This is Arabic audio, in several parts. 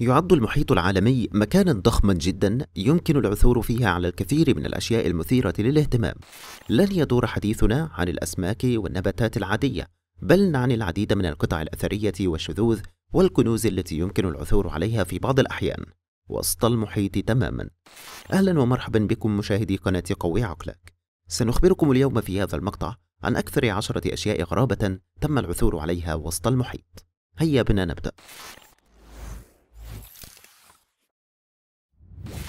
يعد المحيط العالمي مكانا ضخما جدا يمكن العثور فيها على الكثير من الأشياء المثيرة للاهتمام لن يدور حديثنا عن الأسماك والنباتات العادية بل عن العديد من القطع الأثرية والشذوذ والكنوز التي يمكن العثور عليها في بعض الأحيان وسط المحيط تماما أهلا ومرحبا بكم مشاهدي قناة قوي عقلك سنخبركم اليوم في هذا المقطع عن أكثر عشرة أشياء غرابة تم العثور عليها وسط المحيط هيا بنا نبدأ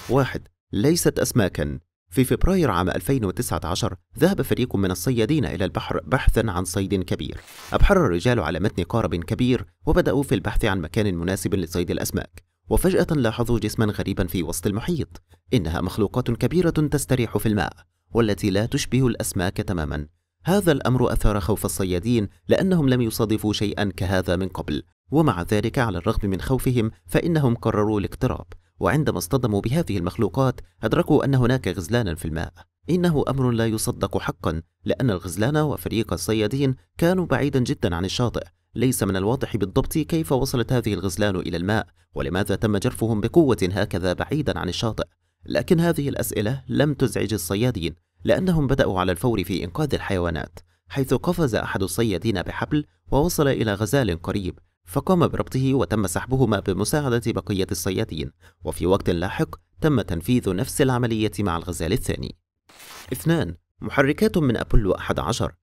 واحد ليست أسماكا في فبراير عام 2019 ذهب فريق من الصيادين إلى البحر بحثا عن صيد كبير أبحر الرجال على متن قارب كبير وبدأوا في البحث عن مكان مناسب لصيد الأسماك وفجأة لاحظوا جسما غريبا في وسط المحيط إنها مخلوقات كبيرة تستريح في الماء والتي لا تشبه الأسماك تماما هذا الأمر أثار خوف الصيادين لأنهم لم يصادفوا شيئا كهذا من قبل ومع ذلك على الرغم من خوفهم فإنهم قرروا الاقتراب وعندما اصطدموا بهذه المخلوقات أدركوا أن هناك غزلانا في الماء إنه أمر لا يصدق حقا لأن الغزلان وفريق الصيادين كانوا بعيدا جدا عن الشاطئ ليس من الواضح بالضبط كيف وصلت هذه الغزلان إلى الماء ولماذا تم جرفهم بقوة هكذا بعيدا عن الشاطئ لكن هذه الأسئلة لم تزعج الصيادين لأنهم بدأوا على الفور في إنقاذ الحيوانات حيث قفز أحد الصيادين بحبل ووصل إلى غزال قريب فقام بربطه وتم سحبهما بمساعدة بقية الصيادين وفي وقت لاحق تم تنفيذ نفس العملية مع الغزال الثاني اثنان محركات من أبولو 11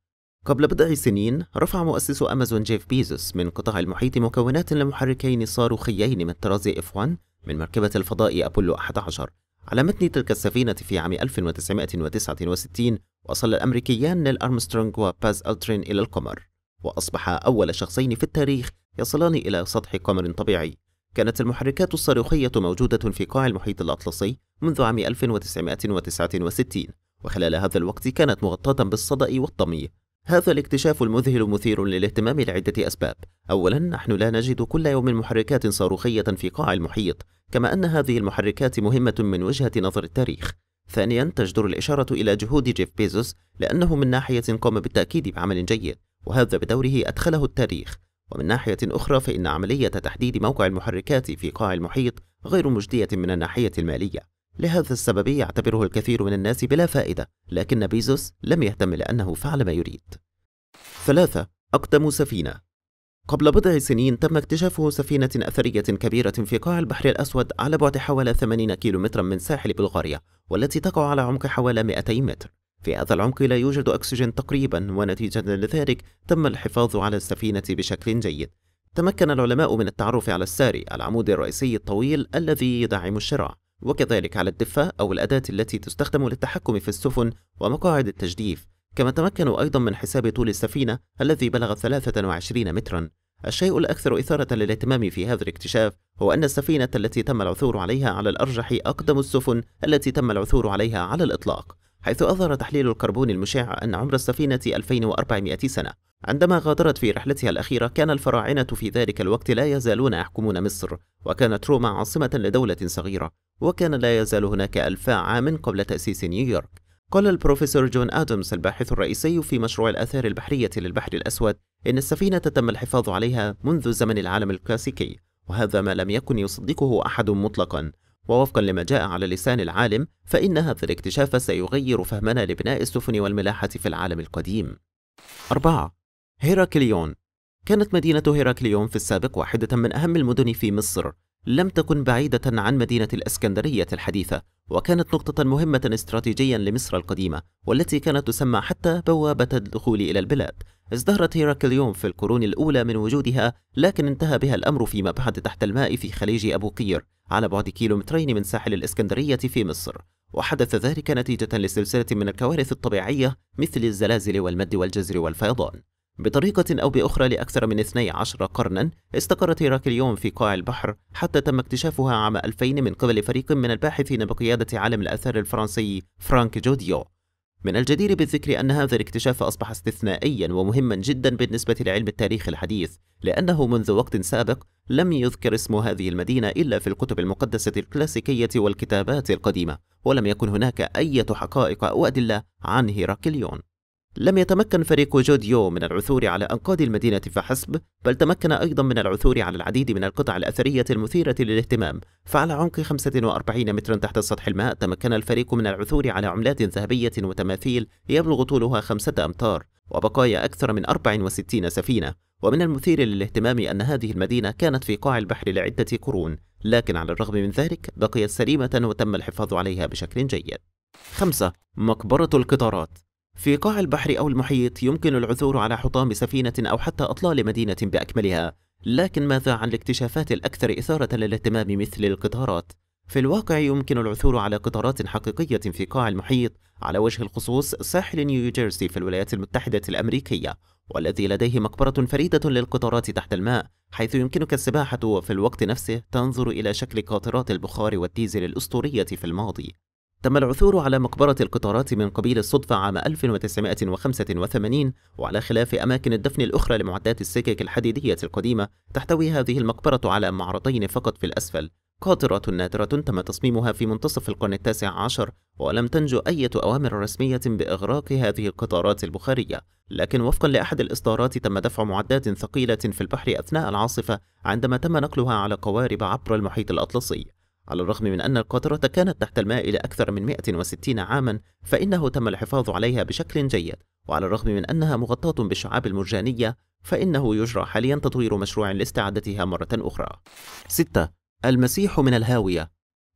قبل بضع سنين رفع مؤسس أمازون جيف بيزوس من قطاع المحيط مكونات لمحركين صاروخيين من طراز اف 1 من مركبة الفضاء أبولو 11 على متن تلك السفينة في عام 1969 وصل الأمريكيان نيل أرمسترونغ وباز ألترين إلى القمر وأصبح أول شخصين في التاريخ يصلان إلى سطح قمر طبيعي كانت المحركات الصاروخية موجودة في قاع المحيط الأطلسي منذ عام 1969 وخلال هذا الوقت كانت مغطاة بالصدأ والطمي هذا الاكتشاف المذهل مثير للاهتمام لعدة أسباب أولا نحن لا نجد كل يوم محركات صاروخية في قاع المحيط كما أن هذه المحركات مهمة من وجهة نظر التاريخ ثانيا تجدر الإشارة إلى جهود جيف بيزوس لأنه من ناحية قام بالتأكيد بعمل جيد وهذا بدوره أدخله التاريخ ومن ناحية أخرى فإن عملية تحديد موقع المحركات في قاع المحيط غير مجدية من الناحية المالية لهذا السبب يعتبره الكثير من الناس بلا فائدة لكن بيزوس لم يهتم لأنه فعل ما يريد ثلاثة أقدم سفينة قبل بضع سنين تم اكتشاف سفينة أثرية كبيرة في قاع البحر الأسود على بعد حوالي 80 كيلومترا من ساحل بلغاريا والتي تقع على عمق حوالي 200 متر في هذا العمق لا يوجد أكسجين تقريبا ونتيجة لذلك تم الحفاظ على السفينة بشكل جيد تمكن العلماء من التعرف على الساري العمود الرئيسي الطويل الذي يدعم الشراع وكذلك على الدفة أو الأداة التي تستخدم للتحكم في السفن ومقاعد التجديف كما تمكنوا أيضا من حساب طول السفينة الذي بلغ 23 مترا الشيء الأكثر إثارة للاهتمام في هذا الاكتشاف هو أن السفينة التي تم العثور عليها على الأرجح أقدم السفن التي تم العثور عليها على الإطلاق حيث أظهر تحليل الكربون المشع أن عمر السفينة 2400 سنة عندما غادرت في رحلتها الأخيرة كان الفراعنة في ذلك الوقت لا يزالون يحكمون مصر وكانت روما عاصمة لدولة صغيرة وكان لا يزال هناك ألفا عام قبل تأسيس نيويورك قال البروفيسور جون آدمز الباحث الرئيسي في مشروع الآثار البحرية للبحر الأسود إن السفينة تم الحفاظ عليها منذ زمن العالم الكلاسيكي وهذا ما لم يكن يصدقه أحد مطلقا ووفقا لما جاء على لسان العالم فإن هذا الاكتشاف سيغير فهمنا لبناء السفن والملاحة في العالم القديم 4. هيراكليون كانت مدينة هيراكليون في السابق واحدة من أهم المدن في مصر لم تكن بعيدة عن مدينة الإسكندرية الحديثة وكانت نقطة مهمة استراتيجيا لمصر القديمة والتي كانت تسمى حتى بوابة الدخول إلى البلاد ازدهرت هيراكليون في القرون الأولى من وجودها لكن انتهى بها الأمر فيما بعد تحت الماء في خليج أبو قير على بعد كيلومترين من ساحل الإسكندرية في مصر وحدث ذلك نتيجة لسلسلة من الكوارث الطبيعية مثل الزلازل والمد والجزر والفيضان بطريقة أو بأخرى لأكثر من 12 قرنا استقرت هيراكليون في قاع البحر حتى تم اكتشافها عام 2000 من قبل فريق من الباحثين بقيادة عالم الآثار الفرنسي فرانك جوديو من الجدير بالذكر أن هذا الاكتشاف أصبح استثنائيا ومهما جدا بالنسبة لعلم التاريخ الحديث لأنه منذ وقت سابق لم يذكر اسم هذه المدينة إلا في الكتب المقدسة الكلاسيكية والكتابات القديمة ولم يكن هناك أي حقائق أو أدلة عن هيراكليون لم يتمكن فريق جوديو من العثور على أنقاض المدينة فحسب، بل تمكن أيضا من العثور على العديد من القطع الأثرية المثيرة للاهتمام، فعلى عمق 45 مترا تحت سطح الماء تمكن الفريق من العثور على عملات ذهبية وتماثيل يبلغ طولها خمسة أمتار، وبقايا أكثر من 64 سفينة، ومن المثير للاهتمام أن هذه المدينة كانت في قاع البحر لعدة قرون، لكن على الرغم من ذلك بقيت سليمة وتم الحفاظ عليها بشكل جيد. 5. مقبرة القطارات في قاع البحر أو المحيط يمكن العثور على حطام سفينة أو حتى أطلال مدينة بأكملها، لكن ماذا عن الاكتشافات الأكثر إثارة للاهتمام مثل القطارات؟ في الواقع يمكن العثور على قطارات حقيقية في قاع المحيط على وجه الخصوص ساحل نيوجيرسي في الولايات المتحدة الأمريكية والذي لديه مقبرة فريدة للقطارات تحت الماء حيث يمكنك السباحة وفي الوقت نفسه تنظر إلى شكل قاطرات البخار والديزل الأسطورية في الماضي تم العثور على مقبرة القطارات من قبيل الصدفة عام 1985 وعلى خلاف أماكن الدفن الأخرى لمعدات السكك الحديدية القديمة تحتوي هذه المقبرة على معرضين فقط في الأسفل قاطرة نادرة تم تصميمها في منتصف القرن التاسع عشر ولم تنجو أي أوامر رسمية بإغراق هذه القطارات البخارية لكن وفقا لأحد الإصدارات تم دفع معدات ثقيلة في البحر أثناء العاصفة عندما تم نقلها على قوارب عبر المحيط الأطلسي على الرغم من أن القاطرة كانت تحت الماء لأكثر من 160 عاما فإنه تم الحفاظ عليها بشكل جيد وعلى الرغم من أنها مغطاة بالشعاب المرجانية فإنه يجرى حاليا تطوير مشروع لاستعادتها مرة أخرى 6. المسيح من الهاوية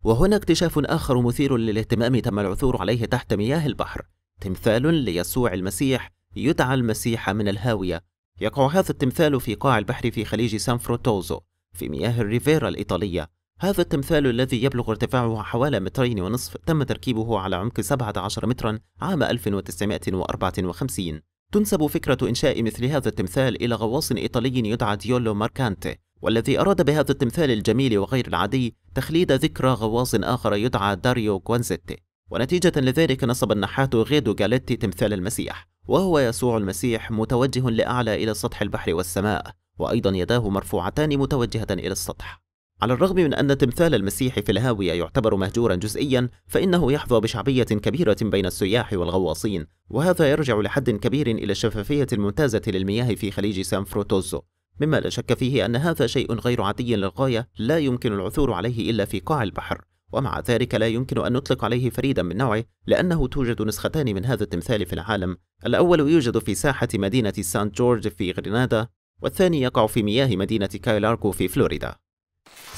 وهنا اكتشاف آخر مثير للاهتمام تم العثور عليه تحت مياه البحر تمثال ليسوع المسيح يدعى المسيح من الهاوية يقع هذا التمثال في قاع البحر في خليج سان فروتوزو في مياه الريفيرا الإيطالية هذا التمثال الذي يبلغ ارتفاعه حوالي مترين ونصف تم تركيبه على عمق 17 مترا عام 1954 تنسب فكرة إنشاء مثل هذا التمثال إلى غواص إيطالي يدعى ديولو ماركانتي والذي أراد بهذا التمثال الجميل وغير العادي تخليد ذكرى غواص آخر يدعى داريو كوانزيتي ونتيجة لذلك نصب النحات غيدو جاليتي تمثال المسيح وهو يسوع المسيح متوجه لأعلى إلى سطح البحر والسماء وأيضا يداه مرفوعتان متوجهة إلى السطح على الرغم من أن تمثال المسيح في الهاوية يعتبر مهجورا جزئيا فإنه يحظى بشعبية كبيرة بين السياح والغواصين وهذا يرجع لحد كبير إلى الشفافية الممتازة للمياه في خليج سان فروتوزو مما لا شك فيه أن هذا شيء غير عادي للغاية لا يمكن العثور عليه إلا في قاع البحر ومع ذلك لا يمكن أن نطلق عليه فريدا من نوعه لأنه توجد نسختان من هذا التمثال في العالم الأول يوجد في ساحة مدينة سانت جورج في غرناطة والثاني يقع في مياه مدينة كايلاركو في فلوريدا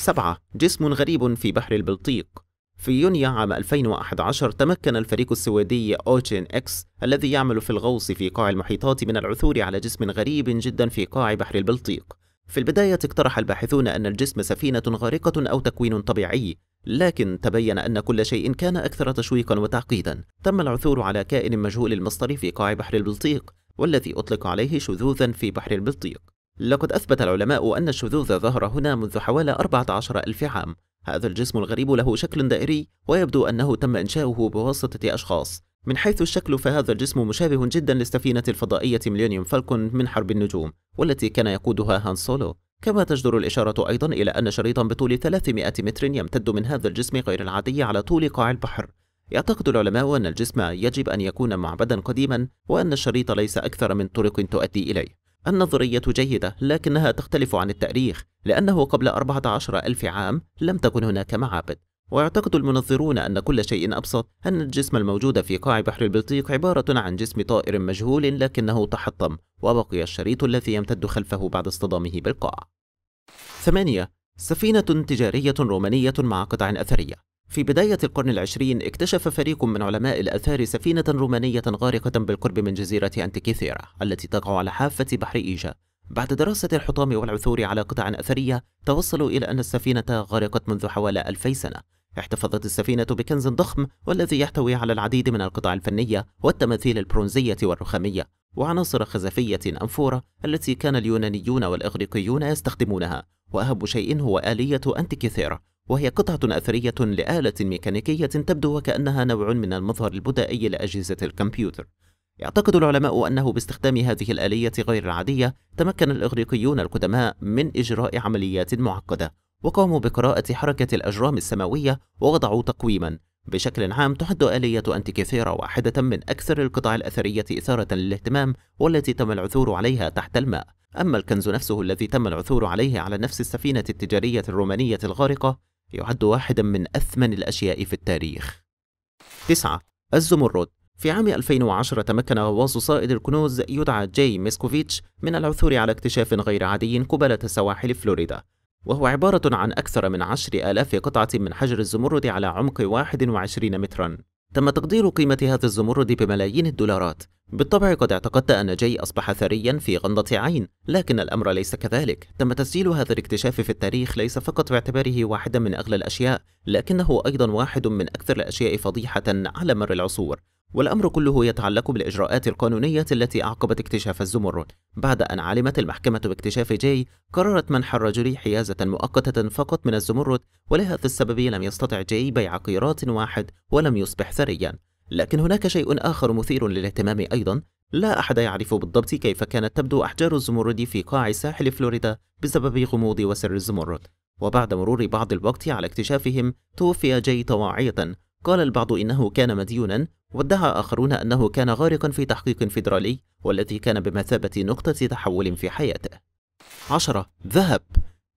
سبعة جسم غريب في بحر البلطيق في يونيو عام 2011 تمكن الفريق السويدي أوتشين إكس الذي يعمل في الغوص في قاع المحيطات من العثور على جسم غريب جدا في قاع بحر البلطيق في البداية اقترح الباحثون أن الجسم سفينة غارقة أو تكوين طبيعي لكن تبين أن كل شيء كان أكثر تشويقا وتعقيدا تم العثور على كائن مجهول المصدر في قاع بحر البلطيق والذي أطلق عليه شذوذا في بحر البلطيق لقد أثبت العلماء أن الشذوذ ظهر هنا منذ حوالي 14 ألف عام هذا الجسم الغريب له شكل دائري ويبدو أنه تم إنشاؤه بواسطة أشخاص من حيث الشكل فهذا الجسم مشابه جدا للسفينة الفضائية ميليونيوم فالكون من حرب النجوم والتي كان يقودها هان سولو كما تجدر الإشارة أيضا إلى أن شريطا بطول 300 متر يمتد من هذا الجسم غير العادي على طول قاع البحر يعتقد العلماء أن الجسم يجب أن يكون معبدا قديما وأن الشريط ليس أكثر من طرق تؤدي إليه النظرية جيدة لكنها تختلف عن التاريخ لأنه قبل 14 ألف عام لم تكن هناك معابد ويعتقد المنظرون أن كل شيء أبسط أن الجسم الموجود في قاع بحر البلطيق عبارة عن جسم طائر مجهول لكنه تحطم وبقي الشريط الذي يمتد خلفه بعد اصطدامه بالقاع 8. سفينة تجارية رومانية مع قطع أثرية في بداية القرن العشرين اكتشف فريق من علماء الأثار سفينة رومانية غارقة بالقرب من جزيرة أنتيكيثيرا التي تقع على حافة بحر إيجا بعد دراسة الحطام والعثور على قطع أثرية توصلوا إلى أن السفينة غرقت منذ حوالي ألفي سنة احتفظت السفينة بكنز ضخم والذي يحتوي على العديد من القطع الفنية والتماثيل البرونزية والرخامية وعناصر خزفية أنفورة التي كان اليونانيون والإغريقيون يستخدمونها وأهم شيء هو آلية أنتيكيثيرا وهي قطعة أثرية لآلة ميكانيكية تبدو وكأنها نوع من المظهر البدائي لأجهزة الكمبيوتر يعتقد العلماء أنه باستخدام هذه الآلية غير العادية تمكن الإغريقيون القدماء من إجراء عمليات معقدة وقاموا بقراءة حركة الأجرام السماوية ووضعوا تقويما بشكل عام تعد آلية أنتيكيثيرا واحدة من أكثر القطع الأثرية إثارة للاهتمام والتي تم العثور عليها تحت الماء أما الكنز نفسه الذي تم العثور عليه على نفس السفينة التجارية الرومانية الغارقة يعد واحدا من أثمن الأشياء في التاريخ. 9. الزمرد في عام 2010 تمكن غواص صائد الكنوز يدعى جاي ميسكوفيتش من العثور على اكتشاف غير عادي قبالة سواحل فلوريدا وهو عبارة عن أكثر من 10 آلاف قطعة من حجر الزمرد على عمق 21 مترا تم تقدير قيمة هذا الزمرد بملايين الدولارات بالطبع قد اعتقدت أن جاي أصبح ثريا في غمضة عين لكن الأمر ليس كذلك تم تسجيل هذا الاكتشاف في التاريخ ليس فقط باعتباره واحدا من أغلى الأشياء لكنه أيضا واحد من أكثر الأشياء فضيحة على مر العصور والأمر كله يتعلق بالإجراءات القانونية التي أعقبت اكتشاف الزمرد بعد أن علمت المحكمة باكتشاف جاي قررت منح الرجل حيازة مؤقتة فقط من الزمرد ولهذا السبب لم يستطع جاي بيع قيراط واحد ولم يصبح ثريا لكن هناك شيء آخر مثير للاهتمام أيضا لا أحد يعرف بالضبط كيف كانت تبدو أحجار الزمرد في قاع ساحل فلوريدا بسبب غموض وسر الزمرد وبعد مرور بعض الوقت على اكتشافهم توفي جاي طواعية قال البعض إنه كان مديونا وادعى آخرون أنه كان غارقا في تحقيق فيدرالي والتي كان بمثابة نقطة تحول في حياته 10. ذهب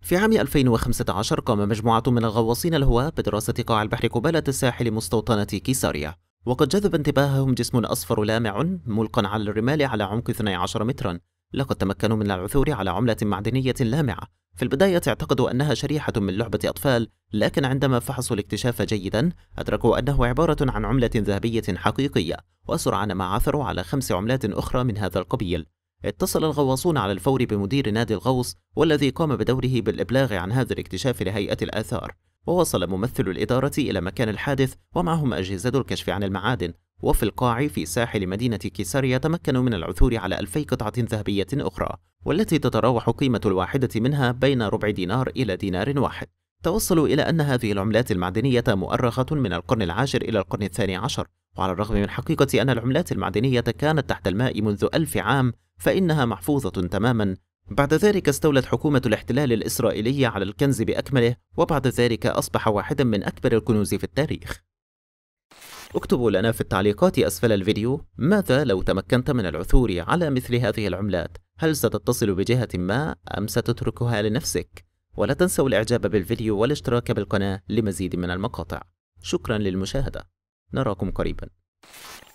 في عام 2015 قام مجموعة من الغواصين الهواة بدراسة قاع البحر قبالة الساحل مستوطنة كيساريا وقد جذب انتباههم جسم أصفر لامع ملقا على الرمال على عمق 12 مترا لقد تمكنوا من العثور على عملة معدنية لامعة في البداية اعتقدوا أنها شريحة من لعبة أطفال لكن عندما فحصوا الاكتشاف جيدا أدركوا أنه عبارة عن عملة ذهبية حقيقية وسرعان ما عثروا على خمس عملات أخرى من هذا القبيل اتصل الغواصون على الفور بمدير نادي الغوص والذي قام بدوره بالإبلاغ عن هذا الاكتشاف لهيئة الآثار ووصل ممثل الإدارة إلى مكان الحادث ومعهم أجهزة الكشف عن المعادن وفي القاع في ساحل مدينة كيسار يتمكنوا من العثور على ألفي قطعة ذهبية أخرى والتي تتراوح قيمة الواحدة منها بين ربع دينار إلى دينار واحد توصلوا إلى أن هذه العملات المعدنية مؤرخة من القرن العاشر إلى القرن الثاني عشر وعلى الرغم من حقيقة أن العملات المعدنية كانت تحت الماء منذ ألف عام فإنها محفوظة تماما بعد ذلك استولت حكومة الاحتلال الإسرائيلية على الكنز بأكمله وبعد ذلك أصبح واحدا من أكبر الكنوز في التاريخ اكتبوا لنا في التعليقات أسفل الفيديو ماذا لو تمكنت من العثور على مثل هذه العملات هل ستتصل بجهة ما أم ستتركها لنفسك؟ ولا تنسوا الإعجاب بالفيديو والاشتراك بالقناة لمزيد من المقاطع شكرا للمشاهدة نراكم قريبا